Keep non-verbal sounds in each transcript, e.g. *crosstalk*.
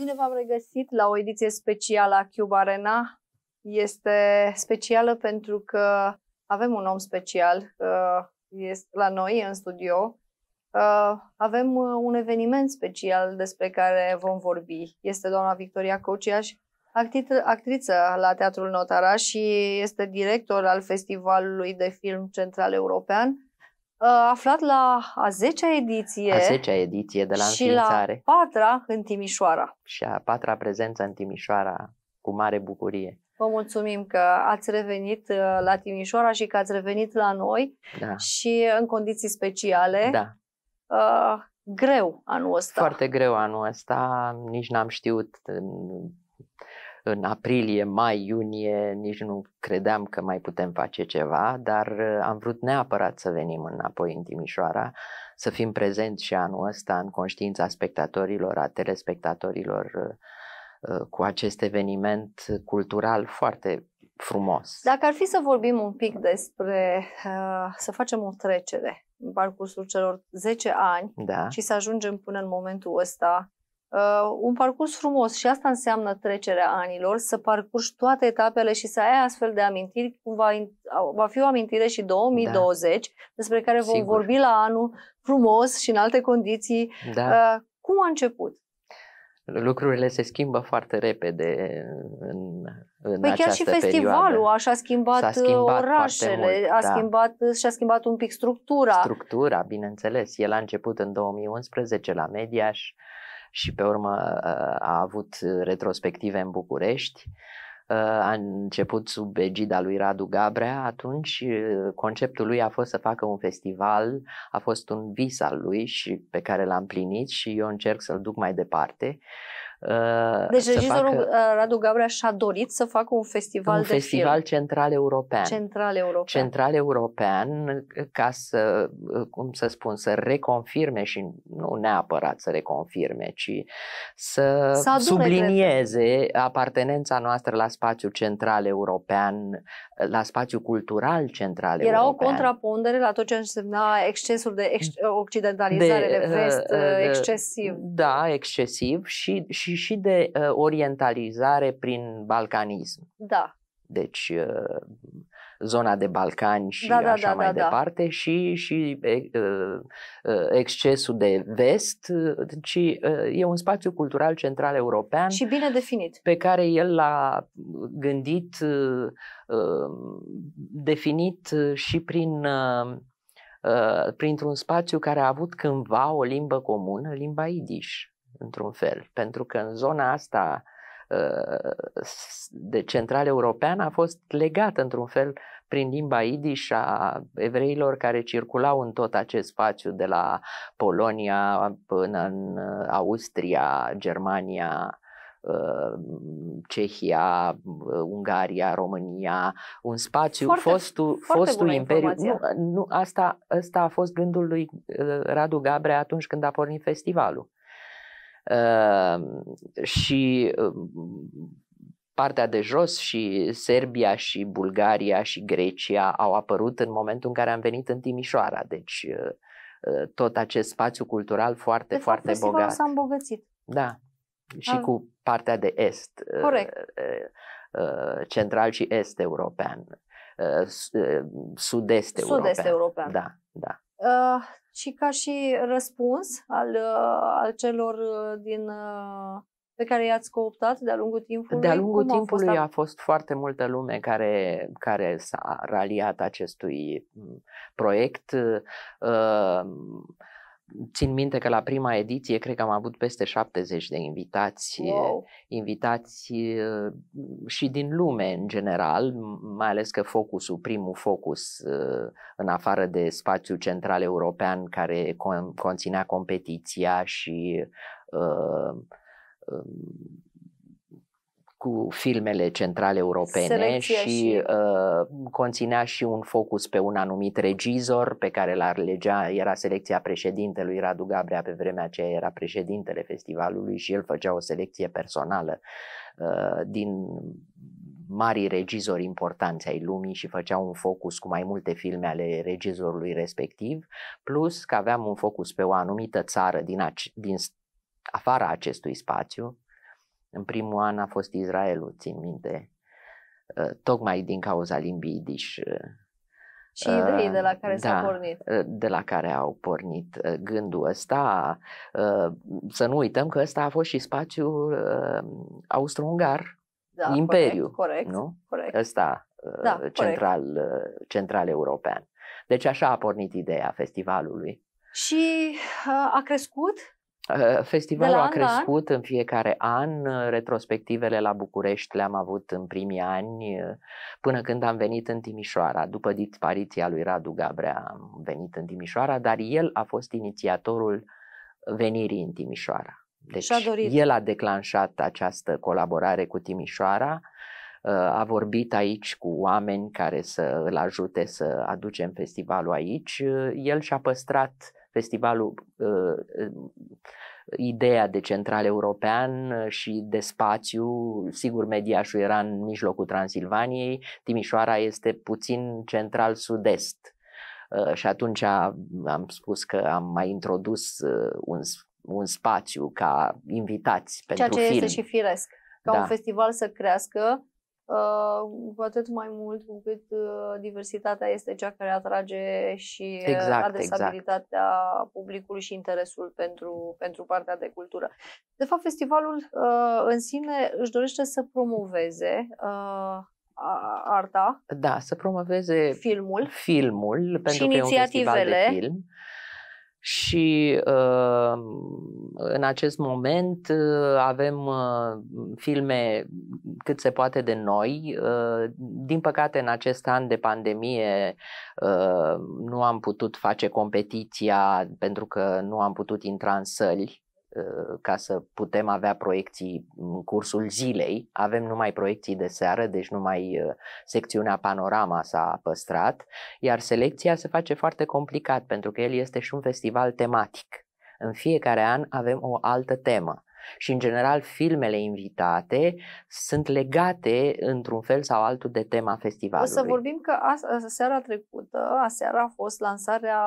Bine v-am regăsit la o ediție specială a Cube Arena. Este specială pentru că avem un om special uh, este la noi în studio. Uh, avem uh, un eveniment special despre care vom vorbi. Este doamna Victoria Cociaș, actriță la Teatrul Notara și este director al Festivalului de Film Central European Uh, aflat la a 10-a ediție, a 10 a ediție de la și la a 4 în Timișoara. Și a patra prezență în Timișoara, cu mare bucurie. Vă mulțumim că ați revenit uh, la Timișoara și că ați revenit la noi da. și în condiții speciale. Da. Uh, greu anul ăsta. Foarte greu anul ăsta, nici n-am știut în aprilie, mai, iunie, nici nu credeam că mai putem face ceva, dar uh, am vrut neapărat să venim înapoi în Timișoara, să fim prezenți și anul ăsta în conștiința spectatorilor, a telespectatorilor uh, uh, cu acest eveniment cultural foarte frumos. Dacă ar fi să vorbim un pic despre, să facem o trecere în parcursul celor 10 ani da. și să ajungem până în momentul ăsta Uh, un parcurs frumos și asta înseamnă trecerea anilor, să parcurgi toate etapele și să ai astfel de amintiri, cum va, va fi o amintire și 2020, da. despre care vom Sigur. vorbi la anul frumos și în alte condiții. Da. Uh, cum a început? Lucrurile se schimbă foarte repede în, în păi chiar și festivalul perioadă. așa a schimbat, S-a schimbat orașele, mult, a da. schimbat, și-a schimbat un pic structura. Structura, bineînțeles. El a început în 2011 la Mediaș, și pe urmă ă, a avut retrospective în București. Ă, a început sub egida lui Radu Gabrea atunci, ă, conceptul lui a fost să facă un festival, a fost un vis al lui și pe care l-am plinit și eu încerc să-l duc mai departe. Uh, Uh, deci regizorul facă... Uh, Radu Gabrea și-a dorit să facă un festival un de festival film. central european. Central european. Central european ca să, uh, cum să spun, să reconfirme și nu neapărat să reconfirme, ci să, sublinieze drept. apartenența noastră la spațiul central european, la spațiul cultural central Era european. o contrapondere la tot ce însemna excesul de ex- occidentalizare de, de vest de, excesiv. Da, excesiv și, și ci și de uh, orientalizare prin balcanism. Da. Deci uh, zona de Balcani și da, da, așa da, mai da, da. departe da. și, și uh, excesul de vest, ci uh, e un spațiu cultural central european și bine definit. Pe care el l-a gândit uh, definit și prin uh, printr-un spațiu care a avut cândva o limbă comună, limba idiș într-un fel, pentru că în zona asta uh, de central europeană a fost legată într-un fel prin limba idiș a evreilor care circulau în tot acest spațiu de la Polonia până în Austria, Germania, uh, Cehia, Ungaria, România, un spațiu, foarte, fostul, foarte fostul imperiu. Nu, nu, asta, asta a fost gândul lui uh, Radu Gabre atunci când a pornit festivalul. Ehm, și ehm, partea de jos și Serbia și Bulgaria și Grecia au apărut în momentul în care am venit în Timișoara. Deci tot acest spațiu cultural foarte, de foarte fapt, bogat. s-a îmbogățit. Da. Și Al... Ah. cu partea de est. Corect. Central și est european. Sud-est european. Sud-est european. Da, da. Uh, și ca și răspuns al, uh, al celor uh, din pe care i-ați cooptat de-a lungul timpului? De-a lungul Cum timpului a fost, a fost foarte multă lume care, care s-a raliat acestui mm, proiect. Uh, țin minte că la prima ediție cred că am avut peste 70 de invitați, wow. invitați și din lume în general, mai ales că focusul, primul focus în afară de spațiul central european care conținea competiția și uh, uh, cu filmele centrale europene Selecția și, și... Uh, conținea și un focus pe un anumit regizor pe care l-ar legea, era selecția președintelui Radu Gabrea pe vremea aceea era președintele festivalului și el făcea o selecție personală uh, din mari regizori importanți ai lumii și făceau un focus cu mai multe filme ale regizorului respectiv, plus că aveam un focus pe o anumită țară din, din afara acestui spațiu, în primul an a fost Israelul, țin minte, uh, tocmai din cauza limbii idiș. Uh, și idei de la care uh, da, s au pornit. De la care au pornit gândul ăsta. Să nu uităm că ăsta a fost și spațiul austro-ungar, da, imperiu. Corect, nu? corect. Ăsta da, central, corect. central european. Deci așa a pornit ideea festivalului. Și a crescut Uh, festivalul a crescut an. în fiecare an, uh, retrospectivele la București le-am avut în primii ani, uh, până când am venit în Timișoara. După dispariția lui Radu Gabrea am venit în Timișoara, dar el a fost inițiatorul venirii în Timișoara. Deci a el a declanșat această colaborare cu Timișoara, a vorbit aici cu oameni care să îl ajute să aducem festivalul aici. El și-a păstrat festivalul, uh, uh, ideea de central european uh, și de spațiu, sigur Mediașul era în mijlocul Transilvaniei, Timișoara este puțin central sud-est. Și atunci am spus că am mai introdus un, un spațiu ca invitați pentru Ceea ce este și firesc, ca da. un festival să crească Uh, cu atât mai mult cu cât uh, diversitatea este cea care atrage și uh, exact, exact, adresabilitatea exact. publicului și interesul pentru, pentru partea de cultură. De fapt, festivalul uh, în sine își dorește să promoveze uh, arta. Da, să promoveze filmul, filmul pentru și inițiativele. Că e un festival de film și uh, în acest moment uh, avem uh, filme cât se poate de noi. Din păcate, în acest an de pandemie nu am putut face competiția pentru că nu am putut intra în săli ca să putem avea proiecții în cursul zilei. Avem numai proiecții de seară, deci numai uh, secțiunea panorama s-a păstrat, iar selecția se face foarte complicat pentru că el este și un festival tematic. În fiecare an avem o altă temă și în general filmele invitate sunt legate într-un fel sau altul de tema festivalului. O să vorbim că a, seara trecută, a seara a fost lansarea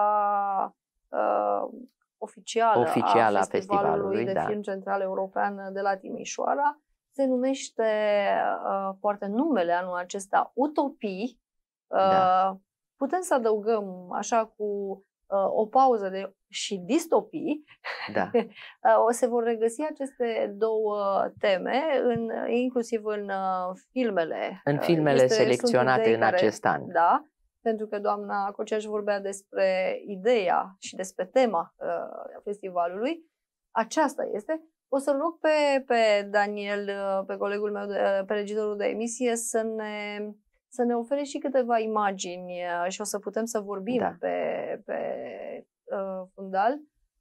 uh, oficială, oficială a, festivalului a festivalului de da. film central european de la Timișoara. Se numește, uh, poartă numele anul acesta, Utopii. Da. Uh, da. Putem să adăugăm așa cu uh, o pauză de și distopii. Da. *laughs* Uh, o se vor regăsi aceste două teme, în, inclusiv în uh, filmele. În uh, filmele este, selecționate în acest an. Da pentru că doamna Coceaș vorbea despre ideea și despre tema uh, festivalului. Aceasta este. O să-l rog pe, pe Daniel, uh, pe colegul meu, uh, pe regizorul de emisie, să ne, să ne ofere și câteva imagini uh, și o să putem să vorbim da. pe, pe uh, fundal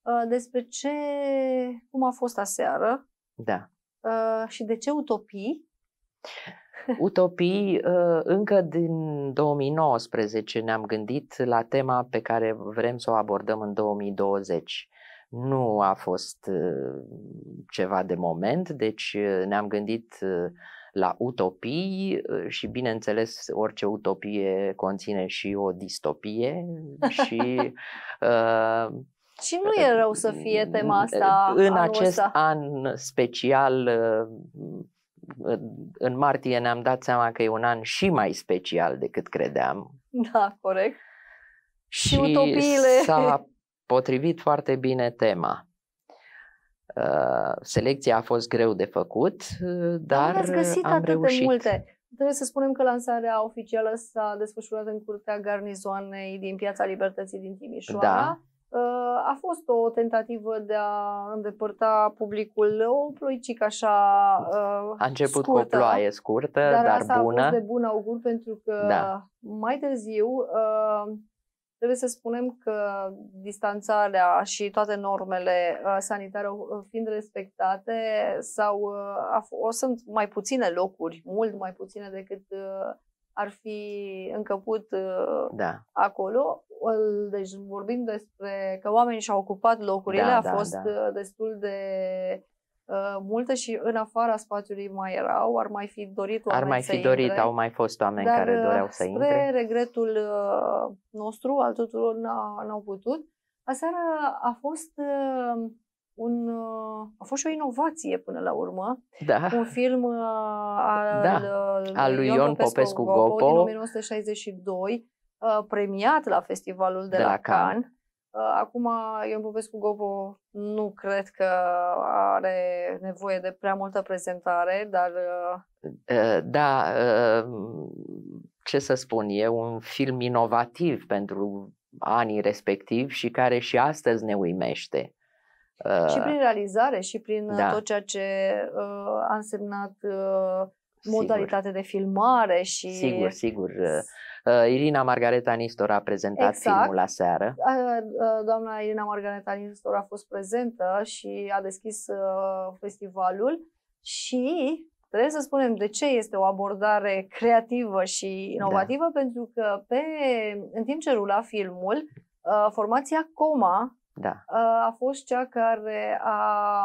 uh, despre ce, cum a fost aseară da. uh, și de ce utopii utopii. Uh, încă din 2019 ne-am gândit la tema pe care vrem să o abordăm în 2020. Nu a fost uh, ceva de moment, deci uh, ne-am gândit la utopii și bineînțeles orice utopie conține și o distopie și *laughs* uh, și nu e rău să fie tema asta. În acest ăsta. an special în martie ne-am dat seama că e un an și mai special decât credeam. Da, corect. Și, și utopiile. s-a potrivit foarte bine tema. Uh, selecția a fost greu de făcut, uh, dar am găsit am atât reușit. de multe. Trebuie să spunem că lansarea oficială s-a desfășurat în curtea garnizoanei din Piața Libertății din Timișoara. Da. Uh, a fost o tentativă de a îndepărta publicul, o ploicică așa uh, A început scurtă, cu o da? ploaie scurtă, dar, dar asta bună. a fost de bun augur pentru că da. mai târziu uh, trebuie să spunem că distanțarea și toate normele sanitare fiind respectate sau sunt mai puține locuri, mult mai puține decât ar fi încăput da. acolo, deci vorbim despre că oamenii și-au ocupat locurile, da, a da, fost da. Uh, destul de uh, multă și în afara spațiului mai erau, ar mai fi dorit oameni Ar mai să fi dorit, intre, au mai fost oameni dar, care uh, doreau să spre intre. spre regretul uh, nostru, al tuturor n-au, putut, aseară a fost uh, un, a fost și o inovație până la urmă. Da. Un film al, da. al lui Ion Popescu, Popescu Gopo din 1962 Uh, premiat la festivalul de, de da. la Cannes. Uh, acum, Ion Popescu Gobo nu cred că are nevoie de prea multă prezentare, dar... Uh, uh, da, ce să spun, e un film inovativ pentru anii respectivi și care și astăzi ne uimește. Și prin realizare și prin da. tot ceea ce a însemnat modalitate sigur. de filmare și... Sigur, sigur. Uh, Irina Margareta Nistor a prezentat exact. filmul la seară. Uh, uh, doamna Irina Margareta Nistor a fost prezentă și a deschis festivalul și trebuie să spunem de ce este o abordare creativă și inovativă, da. pentru că pe, în timp ce rula filmul, formația Coma da. a fost cea care a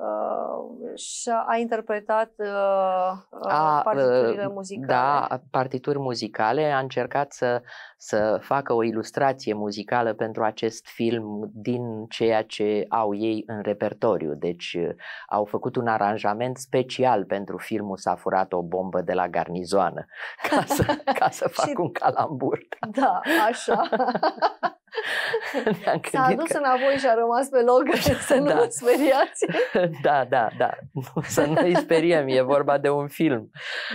uh, și a interpretat uh, uh a, uh, partiturile da, muzicale. Da, partituri muzicale. A încercat să, să facă o ilustrație muzicală pentru acest film din ceea ce au ei în repertoriu. Deci uh, au făcut un aranjament special pentru filmul S-a furat o bombă de la garnizoană, *laughs* ca să, ca să *laughs* fac și, un calambur. Da, așa. *laughs* *laughs* S-a adus că... înapoi și a rămas pe loc *laughs* da. să nu da. speriați. *laughs* Da, da, da. Să nu îi speriem. E vorba de un film.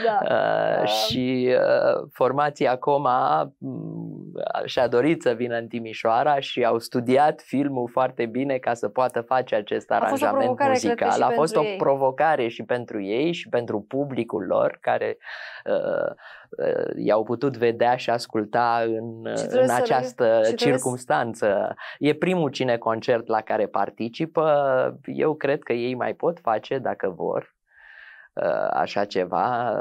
Da. Uh, și uh, formația Coma mm, și-a dorit să vină în Timișoara și au studiat filmul foarte bine ca să poată face acest a aranjament fost muzical. A fost o provocare și pentru ei și pentru publicul lor care uh, Uh, i-au putut vedea și asculta în, uh, în această le, circunstanță. E primul cine concert la care participă. Eu cred că ei mai pot face, dacă vor, uh, așa ceva,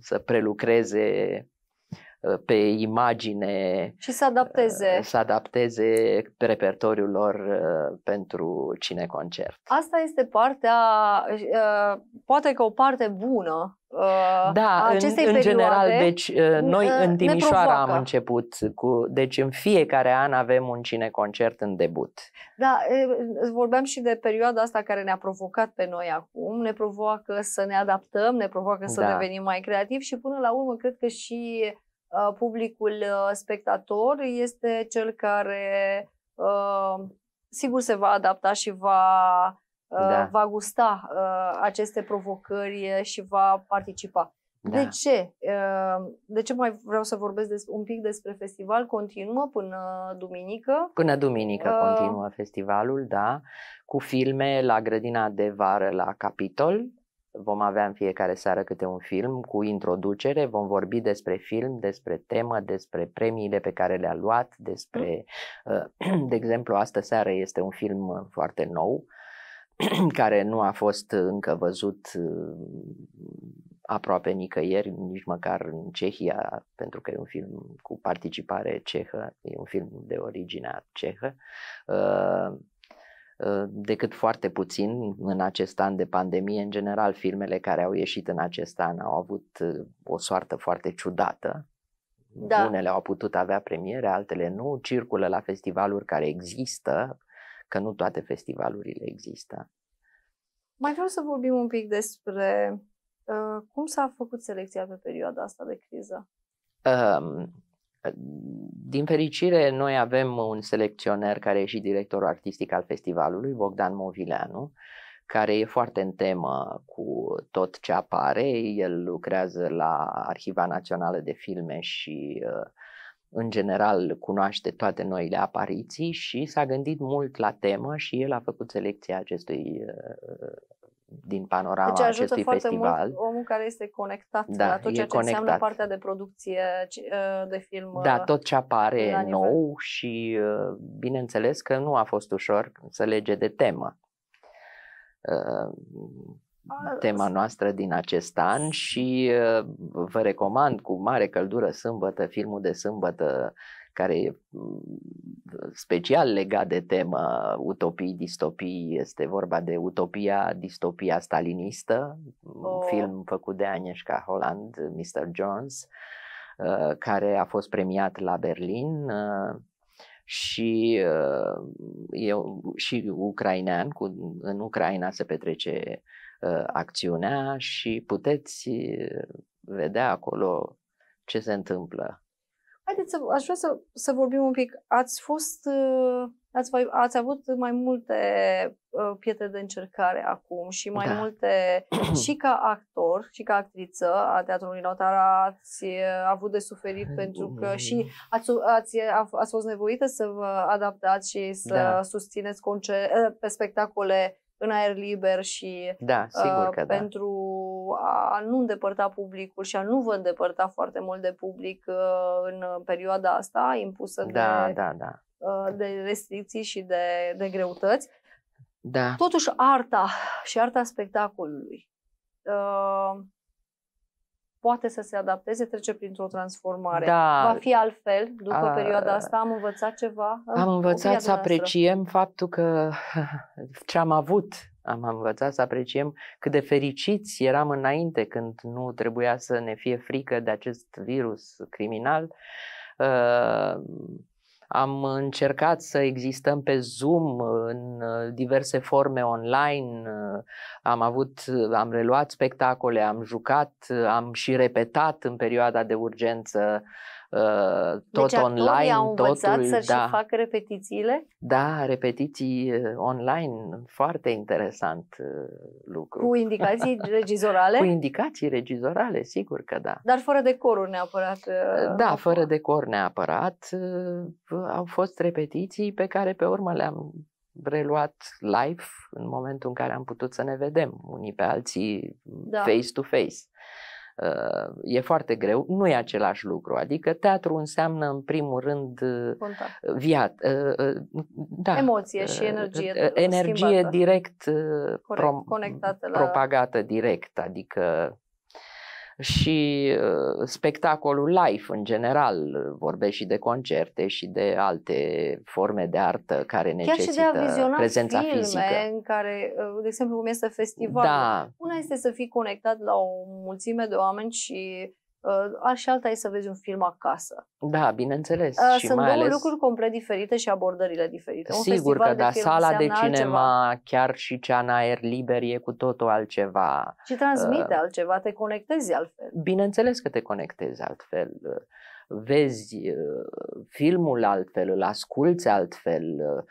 să prelucreze Uh, pe imagine și să adapteze, uh, să adapteze repertoriul lor uh, pentru cine concert. Asta este partea, poate că o parte bună da, în, în perioade, general, deci noi în Timișoara am început cu, deci în fiecare an avem un cineconcert în debut. Da, vorbeam și de perioada asta care ne-a provocat pe noi acum, ne provoacă să ne adaptăm, ne provoacă să da. devenim mai creativi și până la urmă cred că și Uh, publicul uh, spectator este cel care uh, sigur se va adapta și va, da. va gusta aceste provocări și va participa. Da. De ce? De ce mai vreau să vorbesc un pic despre festival? Continuă până duminică? Până duminică uh, continuă festivalul, da, cu filme la grădina de vară la Capitol, Vom avea în fiecare seară câte un film cu introducere, vom vorbi despre film, despre temă, despre premiile pe care le-a luat, despre, mm. uh, *clears throat* de exemplu, astă seară este un film uh, foarte nou *clears throat* care nu a fost uh, încă văzut aproape nicăieri, nici măcar în Cehia, pentru că e un film cu participare cehă, e un film de origine cehă. Uh, decât foarte puțin în acest an de pandemie. În general, filmele care au ieșit în acest an au avut uh, o soartă foarte ciudată. Da. Unele au putut avea premiere, altele nu. Circulă la festivaluri care există, că nu toate festivalurile există. Mai vreau să vorbim un pic despre uh, cum s-a făcut selecția pe perioada asta de criză. Uh, din fericire, noi avem un selecționer care e și directorul artistic al festivalului, Bogdan Movileanu, care e foarte în temă cu tot ce apare. El lucrează la Arhiva Națională de Filme și uh, în general cunoaște toate noile apariții și s-a gândit mult la temă și el a făcut selecția acestui uh, din panorama deci ajută acestui foarte festival. Mult omul care este conectat da, la tot ceea ce conectat. înseamnă partea de producție ă, de film. Da, ă, tot ce apare nou nivel. și ă, bineînțeles că nu a fost ușor să lege de temă. Tema noastră din acest an și vă recomand cu mare căldură sâmbătă, filmul de sâmbătă care e mm, special legat de tema utopii, distopii, este vorba de Utopia, distopia stalinistă, oh. un film făcut de Agnieszka Holland, Mr. Jones, uh, care a fost premiat la Berlin uh, și, uh, eu, și ucrainean, cu, în Ucraina se petrece acțiunea și puteți vedea acolo ce se întâmplă Haideți să, aș vrea să, să vorbim un pic. Ați fost, uh, ați, ați avut mai multe uh, pietre de încercare acum și mai da. multe, *clears throat* și ca actor, și ca actriță a Teatrului Notar ați uh, avut de suferit Hai, pentru că și ați, ați, ați fost nevoită să vă adaptați și să da. susțineți concer- pe spectacole în aer liber și da, uh, sigur că uh, da. pentru a nu îndepărta publicul și a nu vă îndepărta foarte mult de public uh, în perioada asta impusă da, de, da, da. Uh, de restricții și de, de greutăți. Da. Totuși, arta și arta spectacolului. Uh, poate să se adapteze, trece printr-o transformare. Da. Va fi altfel după A, perioada asta? Am învățat ceva? Am în învățat să apreciem faptul că *laughs* ce am avut, am învățat să apreciem cât de fericiți eram înainte când nu trebuia să ne fie frică de acest virus criminal. Uh, am încercat să existăm pe Zoom în uh, diverse forme online, uh, am avut, uh, am reluat spectacole, am jucat, am și repetat în perioada de urgență deci tot deci online. au învățat totul, să-și da, repetițiile? Da, repetiții uh, online, foarte interesant uh, lucru. Cu indicații *laughs* regizorale? Cu indicații regizorale, sigur că da. Dar fără uh, da, decor neapărat? Da, acum. fără decor neapărat. Au fost repetiții pe care pe urmă le-am reluat live în momentul în care am putut să ne vedem unii pe alții da. face to face e foarte greu, nu e același lucru. Adică teatru înseamnă în primul rând viat, uh, uh, da, emoție uh, și energie. Energie schimbată. direct Corect, conectată la... propagată direct, adică și uh, spectacolul live în general, uh, vorbesc și de concerte și de alte forme de artă care necesită Chiar și de a viziona prezența filme fizică. în care, uh, de exemplu, cum este festivalul, da. una este să fii conectat la o mulțime de oameni și uh, și alta e să vezi un film acasă. Da, bineînțeles. Uh, și sunt mai două ales... lucruri complet diferite și abordările diferite. Sigur un că de da, sala de cinema, altceva. chiar și cea în aer liber e cu totul altceva. Și transmite uh, altceva, te conectezi altfel. Bineînțeles că te conectezi altfel. Vezi uh, filmul altfel, îl asculți altfel, uh,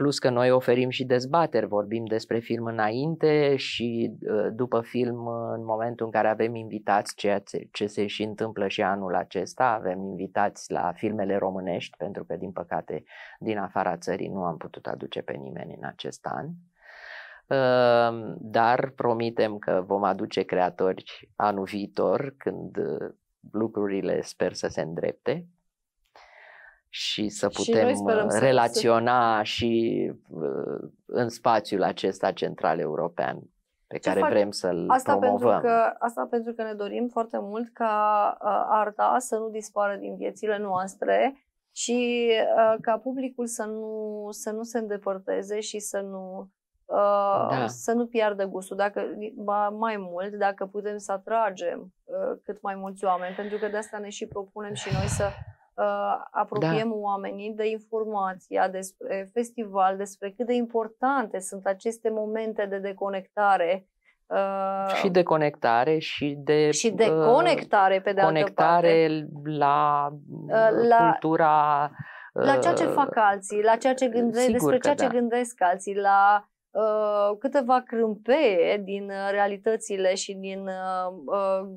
Plus că noi oferim și dezbateri, vorbim despre film înainte și ă, după film ă, în momentul în care avem invitați, ceea ce se și întâmplă și anul acesta, avem invitați la filmele românești, pentru că din păcate din afara țării nu am putut aduce pe nimeni în acest an. Ă, dar promitem că vom aduce creatori anul viitor, când lucrurile sper să se îndrepte și să putem și uh, relaționa să... și uh, în spațiul acesta central european pe Ce care fac? vrem să-l asta promovăm. Pentru că, asta pentru că ne dorim foarte mult ca uh, arta să nu dispară din viețile noastre și uh, ca publicul să nu, să nu se îndepărteze și să nu Uh, da. să nu piardă gustul, dacă mai mult, dacă putem să atragem uh, cât mai mulți oameni, pentru că de asta ne și propunem și noi să Uh, apropiem da. oamenii de informația despre festival, despre cât de importante sunt aceste momente de deconectare. Uh, și de conectare și de. Și de uh, conectare, pe de conectare altă parte. la, la cultura. La ceea ce fac alții, la ceea ce gândesc, despre ceea da. ce gândesc alții, la uh, câteva crâmpeie din realitățile și din uh,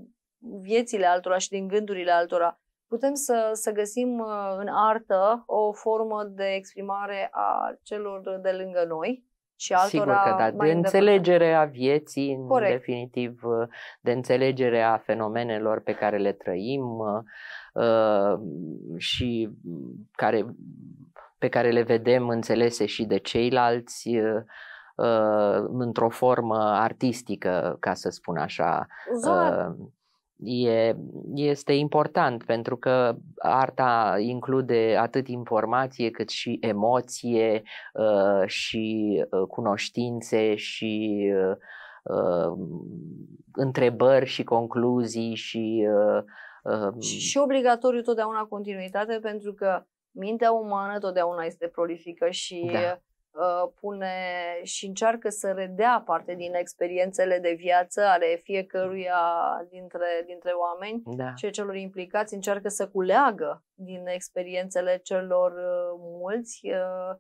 viețile altora și din gândurile altora putem să, să găsim uh, în artă o formă de exprimare a celor de lângă noi și altora Sigur că da, mai de înțelegerea vieții, în Corect. definitiv, uh, de înțelegerea fenomenelor pe care le trăim uh, uh, și care, pe care le vedem înțelese și de ceilalți. Uh, într-o formă artistică, ca să spun așa. Exact. Uh, e, este important pentru că arta include atât informație cât și emoție uh, și uh, cunoștințe și uh, uh, întrebări și concluzii și uh, uh, și obligatoriu totdeauna continuitate pentru că mintea umană totdeauna este prolifică și da. Uh, pune și încearcă să redea parte din experiențele de viață ale fiecăruia dintre, dintre oameni da. și celor implicați, încearcă să culeagă din experiențele celor uh, mulți. Uh.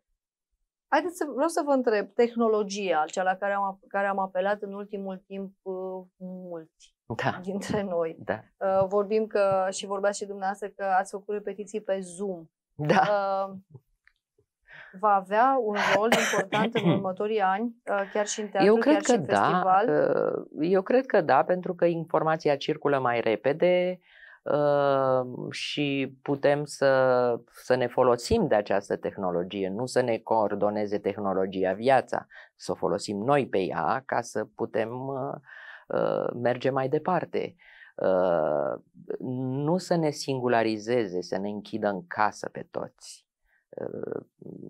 Haideți să, vreau să vă întreb, tehnologia, cea la care am, care am apelat în ultimul timp mulți da. dintre noi. Da. Vorbim că, și vorbeați și dumneavoastră că ați făcut repetiții pe Zoom. Da. Uh, va avea un rol important în *clears throat* următorii ani, uh, chiar și în teatru, Eu cred chiar că și în da. festival? Uh, eu cred că da, pentru că informația circulă mai repede uh, și putem să, să ne folosim de această tehnologie, nu să ne coordoneze tehnologia viața, să o folosim noi pe ea ca să putem merge mai departe. Nu să ne singularizeze, să ne închidă în casă pe toți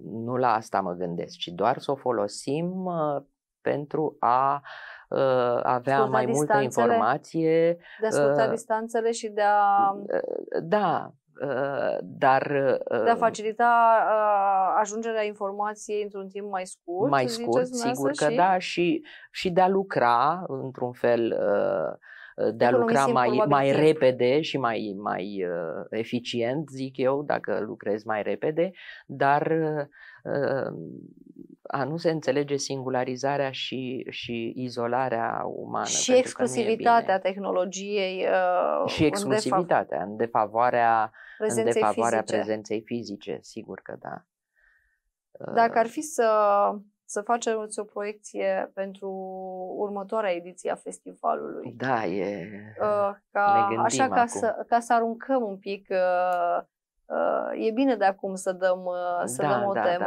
nu la asta mă gândesc, ci doar să o folosim pentru a ă, avea scurta mai multă informație. De a ă, scurta uh, distanțele și de a... Ă, da, dar... de a facilita ajungerea informației într-un timp mai scurt. Mai scurt, sigur că și... da, și, și de a lucra într-un fel... Uh, de a lucra mai, mai repede și mai, mai uh, eficient, zic eu, dacă lucrez mai repede, dar uh, a nu se înțelege singularizarea și, și izolarea umană. Și exclusivitatea tehnologiei. Uh, și exclusivitatea, în defavoarea, prezenței, în defavoarea fizice. prezenței fizice, sigur că da. Dacă ar uh, fi să să faceți o proiecție pentru următoarea ediție a festivalului. Da, e... Uh, ca, așa ca acum. să, ca să aruncăm un pic, uh, uh, e bine de acum să dăm, să da, dăm o da, temă.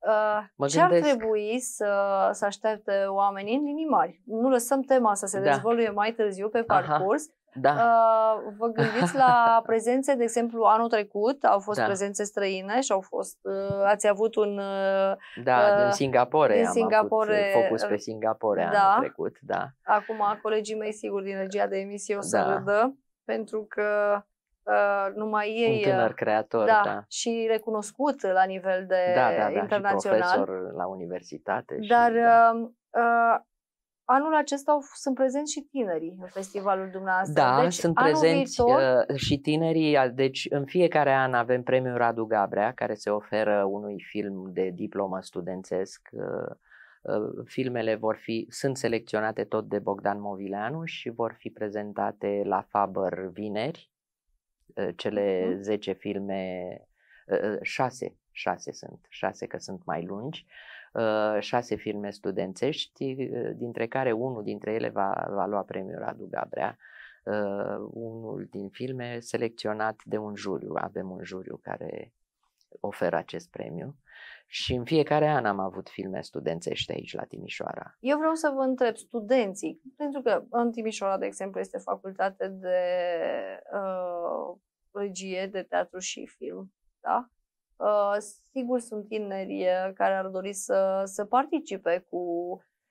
Da. Mă ce gândesc... ar trebui să, să aștepte oamenii în linii mari? Nu lăsăm tema să se da. mai târziu pe parcurs, Aha. Da. Uh, vă gândiți la *laughs* prezențe, de exemplu, anul trecut au fost da. prezențe străine și au fost, uh, ați avut un... Uh, da, din uh, Singapore din am Singapore, avut focus pe Singapore da. anul trecut, da. Acum colegii mei, sigur, din regia de emisie o să da. râdă, pentru că uh, numai ei... Un tânăr creator, da, da. Și recunoscut la nivel de da, da, da, internațional. Și profesor la universitate. Dar... Și, da. uh, Anul acesta au, sunt prezenți și tinerii în festivalul dumneavoastră. Da, deci, sunt prezenți viitor... Uh, și tinerii. Deci în fiecare an avem premiul Radu Gabrea, care se oferă unui film de diplomă studențesc. Uh, uh, filmele vor fi, sunt selecționate tot de Bogdan Movileanu și vor fi prezentate la Faber vineri, cele 10 mhm. filme, 6, 6 sunt, 6 că sunt mai lungi, uh, Uh, șase filme studențești, uh, dintre care unul dintre ele va, va lua premiul Radu Gabrea. Uh, unul din filme selecționat de un juriu, avem un juriu care oferă acest premiu și în fiecare an am avut filme studențești aici la Timișoara. Eu vreau să vă întreb, studenții, pentru că în Timișoara, de exemplu, este facultate de uh, regie, de teatru și film, da? Uh, sigur sunt tineri care ar dori să, să participe cu...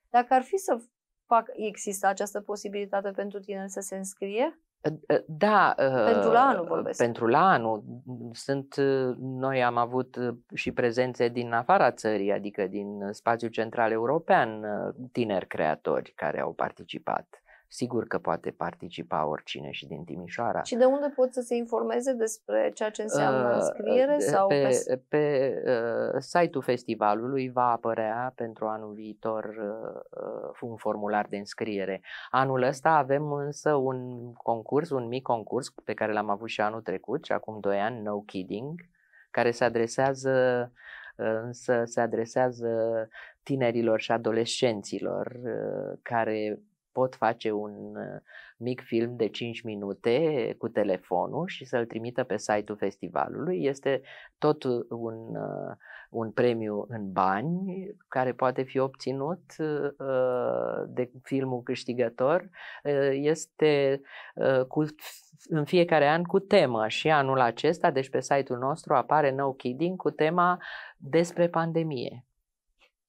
Dacă ar fi să fac, există această posibilitate pentru tineri să se înscrie? Uh, uh, da, pentru la anul vorbesc. Pentru la anul. Sunt, noi am avut și prezențe din afara țării, adică din spațiul central european, tineri creatori care au participat. Sigur că poate participa oricine și din Timișoara. Și de unde pot să se informeze despre ceea ce înseamnă uh, înscriere? Uh, sau pe pe... uh, site-ul festivalului va apărea pentru anul viitor uh, uh, un formular de înscriere. Anul ăsta avem însă un concurs, un mic concurs pe care l-am avut și anul trecut și acum doi ani, No Kidding, care se adresează uh, însă se adresează tinerilor și adolescenților care pot face un uh, mic film de 5 minute cu telefonul și să-l trimită pe site-ul festivalului. Este tot un, uh, un premiu în bani care poate fi obținut uh, de filmul câștigător. Este cu, în fiecare an cu temă și anul acesta, deci pe site-ul nostru apare No Kidding cu tema despre pandemie.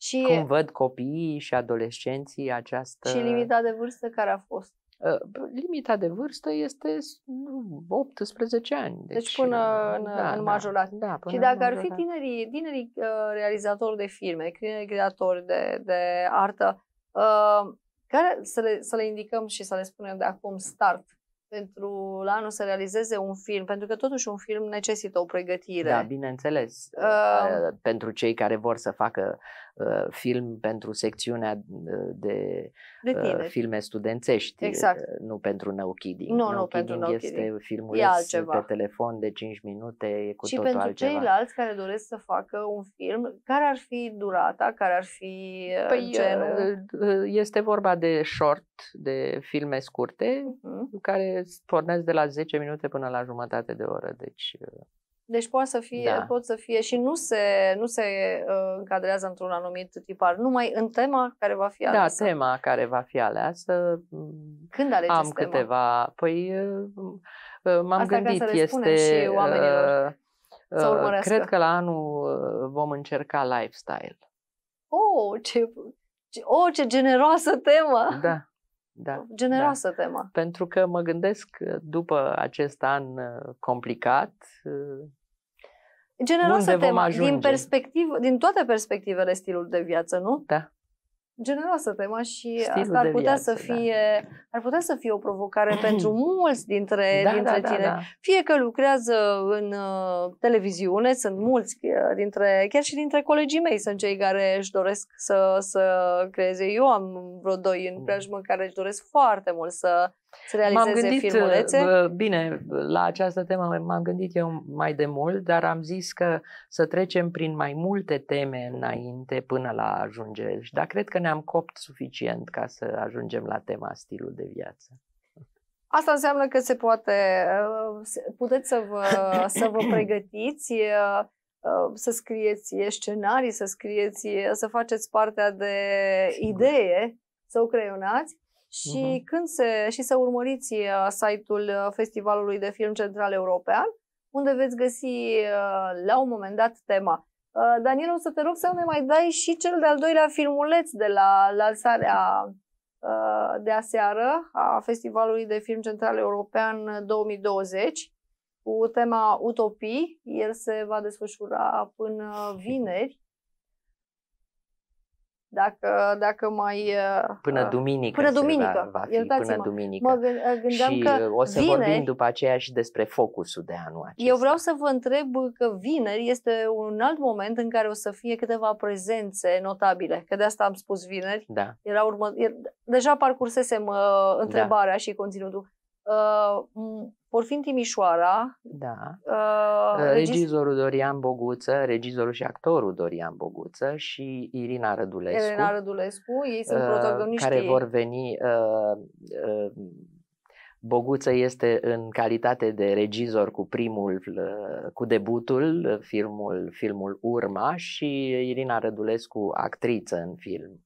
Și Cum văd copiii și adolescenții această... Și limita de vârstă care a fost? Ă, limita de vârstă este 18 ani. Deci, deci până uh, în, da, în da, majorat. Da, da, până și dacă ar fi tinerii, tinerii uh, realizatori de filme, tinerii creatori de, de artă, uh, care să le, să le indicăm și să le spunem de acum start pentru la anul să realizeze un film, pentru că totuși un film necesită o pregătire. Da, bineînțeles. Uh, pentru cei care vor să facă Uh, film pentru secțiunea uh, de, de uh, tine. filme studențești, exact. nu pentru No Kidding. Nu, no, no pentru no este kidding. filmul pe telefon de 5 minute, e cu și totul pentru altceva. ceilalți care doresc să facă un film, care ar fi durata, care ar fi păi, genul? Este vorba de short, de filme scurte, uh-huh. care pornesc de la 10 minute până la jumătate de oră, deci deci poate să fie, da. pot să fie și nu se, nu se uh, încadrează într-un anumit tipar, numai în tema care va fi da, aleasă. Da, tema care va fi aleasă. Mm, Când alegeți Am tema? câteva, păi uh, m-am Asta gândit, ca să este... și oamenilor uh, să uh, urmărească. Cred că la anul uh, vom încerca lifestyle. Oh, ce, oh, ce generoasă temă! Da. Da, *laughs* Generoasă da. tema. Pentru că mă gândesc, uh, după acest an complicat, generoasă Unde din, perspectivă, din toate perspectivele stilul de viață, nu? Da. Generoasă tema și stilul asta ar putea, viață, să da. fie, da. ar putea să fie o provocare *clears throat* pentru mulți dintre, da, da dintre da, tine. Da, da. Fie că lucrează în uh, televiziune, sunt mulți uh, dintre, chiar și dintre colegii mei sunt cei care își doresc să, să creeze. Eu am vreo doi în mm. preajmă care își doresc foarte mult să să realizeze m-am gândit, uh, filmulețe? Bine, la această temă m-am gândit eu mai de mult, dar am zis că să trecem prin mai multe teme înainte până la ajunge. Dar cred că ne-am copt suficient ca să ajungem la tema stilul de viață. Asta înseamnă că se poate, uh, puteți să vă, să vă *clears throat* pregătiți, uh, să scrieți scenarii, să scrieți, să faceți partea de idee, să o creionați și, uh-huh. când se, și să urmăriți uh, site-ul uh, Festivalului de Film Central European, unde veți găsi uh, la un moment dat tema. Daniel, o să te rog să ne mai dai și cel de-al doilea filmuleț de la lansarea de aseară a Festivalului de Film Central European 2020 cu tema Utopii. El se va desfășura până vineri dacă, dacă mai... Până uh, duminică. Până duminică, va, va fi, până duminică. Mă gândeam și că uh, o să vineri, vorbim după aceea și despre focusul de anul acesta. Eu vreau să vă întreb că vineri este un alt moment în care o să fie câteva prezențe notabile, că de asta am spus vineri. Da. Era urmă... Deja parcursesem uh, întrebarea da. și conținutul. Porfin uh, Timișoara. Da. Uh, uh regizorul Dorian Boguță, regizorul și actorul Dorian Boguță și Irina Rădulescu. Irina Rădulescu, ei sunt uh, protagoniștii. Care vor veni... Uh, uh, Boguță este în calitate de regizor cu primul, uh, cu debutul, filmul, filmul Urma și Irina Rădulescu actriță în film.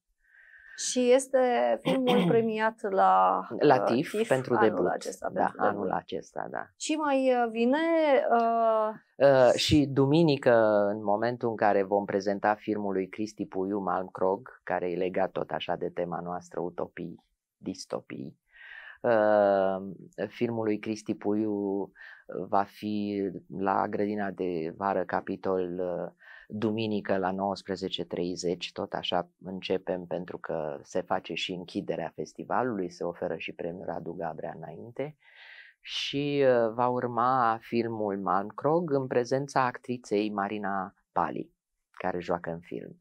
Și este filmul *clears throat* premiat la, uh, la TIFF, TIF pentru anul debut. Acesta, da, pentru anul debut. acesta, da. Și mai uh, vine... Uh... Uh, și duminică, în momentul în care vom prezenta filmul lui Cristi Puiu Malmkrog, care e legat tot așa de tema noastră, utopii, distopii, Uh, filmul lui Cristi Puiu uh, va fi la grădina de vară Capitol uh, Duminică la 19.30 tot așa începem pentru că se face și închiderea festivalului, se oferă și premiul Radu Gabrea înainte și uh, va urma filmul Krog în prezența actriței Marina Pali, care joacă în film.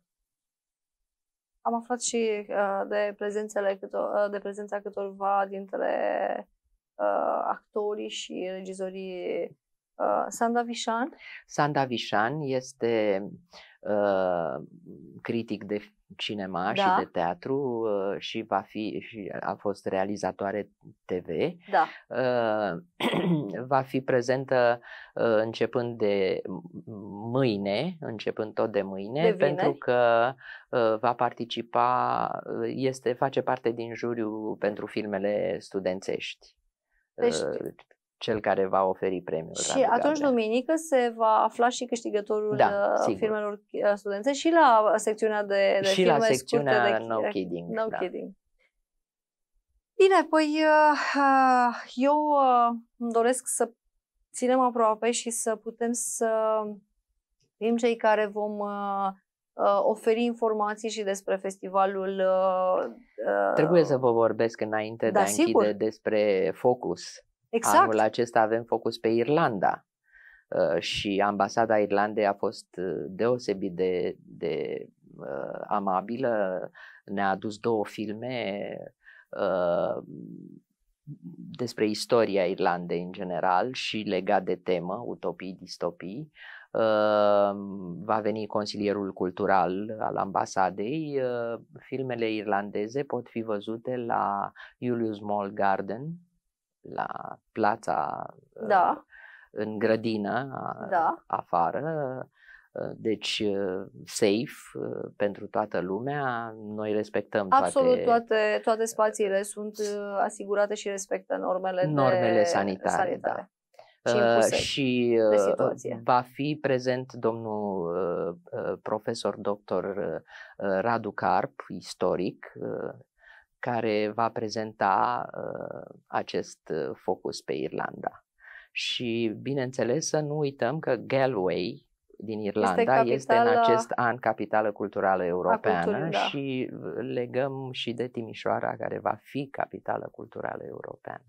Am aflat și uh, de, prezențele uh, de prezența câtorva dintre actorii și regizorii Uh, Sanda Vișan? Sanda Vișan este uh, critic de cinema da. și de teatru uh, și va fi și a fost realizatoare TV. Da. Uh, *clears throat* va fi prezentă uh, începând de mâine, începând tot de mâine, de pentru că uh, va participa, este face parte din juriu pentru filmele studențești. Deci, cel care va oferi premiul. Și atunci, Gablea. duminică, se va afla și câștigătorul da, uh, filmelor uh, studențe și la secțiunea de, de și filme la secțiunea scurte de, No Kidding. No da. kidding. Bine, păi uh, eu îmi doresc să ținem aproape și să putem să fim cei care vom oferi informații și despre festivalul. Trebuie să vă vorbesc înainte da, de a sigur. închide despre Focus Exact. Anul acesta avem focus pe Irlanda uh, și ambasada Irlandei a fost uh, deosebit de, de uh, amabilă, ne-a adus două filme uh, despre istoria Irlandei în general și legat de temă, utopii, distopii. Uh, va veni consilierul cultural al ambasadei. Uh, filmele irlandeze pot fi văzute la Julius Mall Garden, la plața da. Uh, în grădină da. afară. Uh, deci, uh, safe pentru toată lumea, noi respectăm Absolut, toate... toate, toate spațiile sunt asigurate și respectă normele, normele de... sanitare. sanitare. Da. Și, uh, și uh, va fi prezent domnul uh, profesor doctor Radu Carp, istoric, care va prezenta uh, acest uh, focus pe Irlanda. Și, bineînțeles, să nu uităm că Galway din Irlanda este, este în acest an capitală culturală europeană da. și legăm și de Timișoara, care va fi capitală culturală europeană.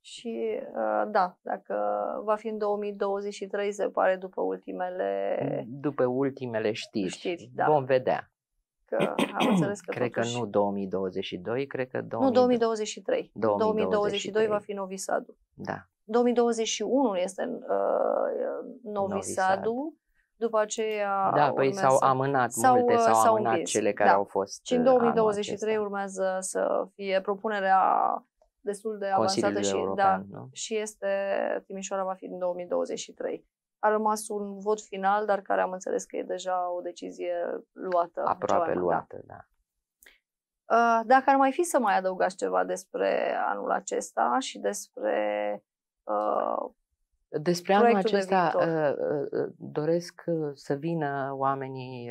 Și uh, da, dacă va fi în 2023, se pare, după ultimele... După ultimele știri. știri da. Vom vedea că am înțeles că Cred totuși... că nu 2022, cred că... 2000... Nu 2023. 2022, 2022 va fi novisadu. Da. 2021 este uh, Novi, Novi După aceea Da, păi s-au amânat multe, uh, s-au, s-au amânat împins. cele care da. au fost Și în 2023 uh, urmează să fie propunerea destul de avansată și, European, da, nu? și este Timișoara va fi în 2023 a rămas un vot final, dar care am înțeles că e deja o decizie luată. Aproape da. luată, da. da. Dacă ar mai fi să mai adăugați ceva despre anul acesta și despre uh, despre anul acesta de uh, uh, doresc să vină oamenii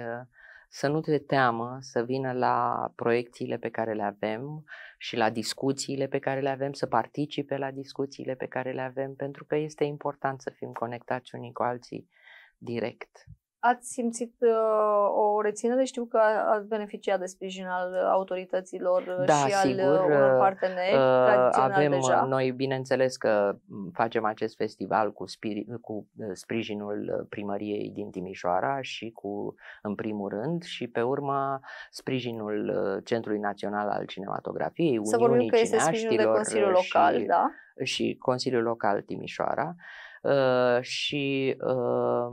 să nu te teamă să vină la proiecțiile pe care le avem și la discuțiile pe care le avem, să participe la discuțiile pe care le avem, pentru că este important să fim conectați unii cu alții direct. Ați simțit uh, o reținere? Știu că ați beneficiat de sprijin al autorităților uh, da, și uh, sigur, al unor uh, parteneri uh, tradiționali avem, deja. Noi, bineînțeles că mm, facem acest festival cu, spiri- cu sprijinul primăriei din Timișoara și cu, în primul rând, și pe urmă sprijinul Centrului Național al Cinematografiei, Să Uniunii vorbim că este sprijinul de Consiliul Local, și, da? Și Consiliul Local Timișoara. Uh, Ă, și, ă,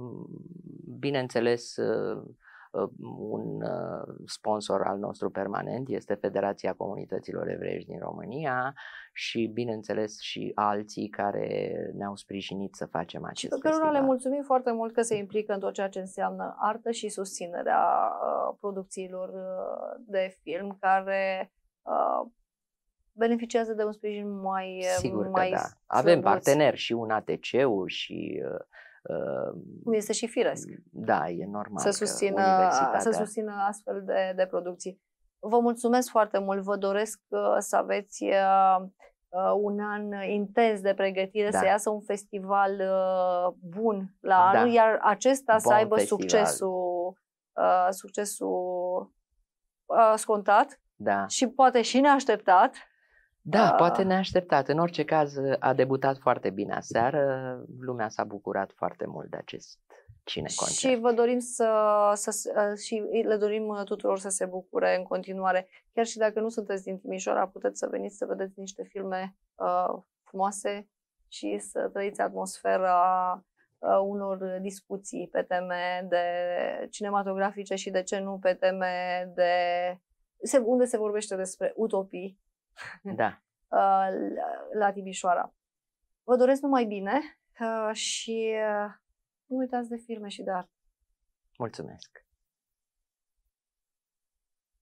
bineînțeles, ă, un sponsor al nostru permanent este Federația Comunităților Evreiești din România și, bineînțeles, și alții care ne-au sprijinit să facem acest și festival. Și le mulțumim foarte mult că se implică în tot ceea ce înseamnă artă și susținerea producțiilor de film care beneficiază de un sprijin mai eh, Sigur mai că da. Avem parteneri și un ATC-ul și uh, este și firesc. Mm, da, e normal. Să susțină, să susțină astfel de, de producții. Vă mulțumesc foarte mult, vă doresc eh, să aveți un an intens de pregătire, da. să iasă un festival bun la da. anul, iar acesta bon să aibă festival. succesul succesul scontat da. și poate și neașteptat da, ah. poate neașteptat. În orice caz, a debutat foarte bine aseară. Lumea s-a bucurat foarte mult de acest cine concert. Și vă dorim să, să, și le dorim uh, tuturor să se bucure în continuare. Chiar și dacă nu sunteți din Timișoara, puteți să veniți să vedeți niște filme uh, frumoase și să trăiți atmosfera uh, unor discuții pe teme de cinematografice și de ce nu pe teme de unde se vorbește despre utopii da. *laughs* Ă, la Timișoara. Vă doresc numai bine ă, și ă, nu uitați de filme și de artă. Mulțumesc!